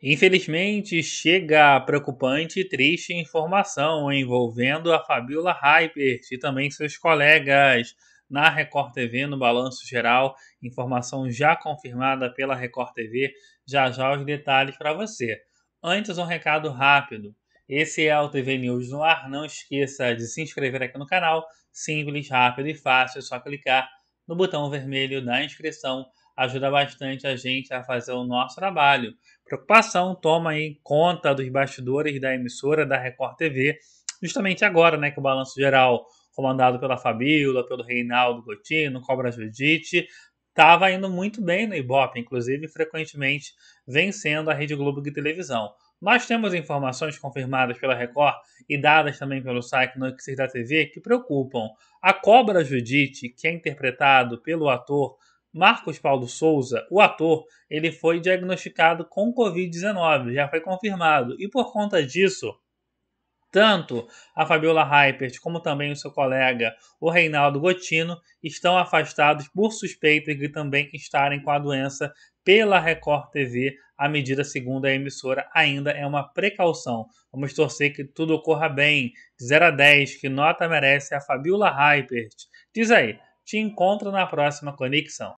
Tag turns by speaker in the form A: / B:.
A: Infelizmente, chega a preocupante e triste informação envolvendo a Fabiola Hypert e também seus colegas na Record TV no Balanço Geral. Informação já confirmada pela Record TV. Já já os detalhes para você. Antes, um recado rápido. Esse é o TV News no ar. Não esqueça de se inscrever aqui no canal. Simples, rápido e fácil. É só clicar no botão vermelho da inscrição ajuda bastante a gente a fazer o nosso trabalho. Preocupação toma em conta dos bastidores da emissora da Record TV, justamente agora, né, que o balanço geral comandado pela Fabíola, pelo Reinaldo Gotino, Cobra Judite, estava indo muito bem no Ibope, inclusive frequentemente vencendo a Rede Globo de televisão. Nós temos informações confirmadas pela Record e dadas também pelo site Notícias da TV que preocupam. A Cobra Judite, que é interpretado pelo ator Marcos Paulo Souza, o ator, ele foi diagnosticado com Covid-19, já foi confirmado, e por conta disso, tanto a Fabiola Heipert como também o seu colega, o Reinaldo Gotino, estão afastados por suspeitas de também estarem com a doença pela Record TV. A medida, segundo a emissora, ainda é uma precaução. Vamos torcer que tudo ocorra bem. De 0 a 10, que nota merece a Fabiola Heipert? Diz aí, te encontro na próxima conexão.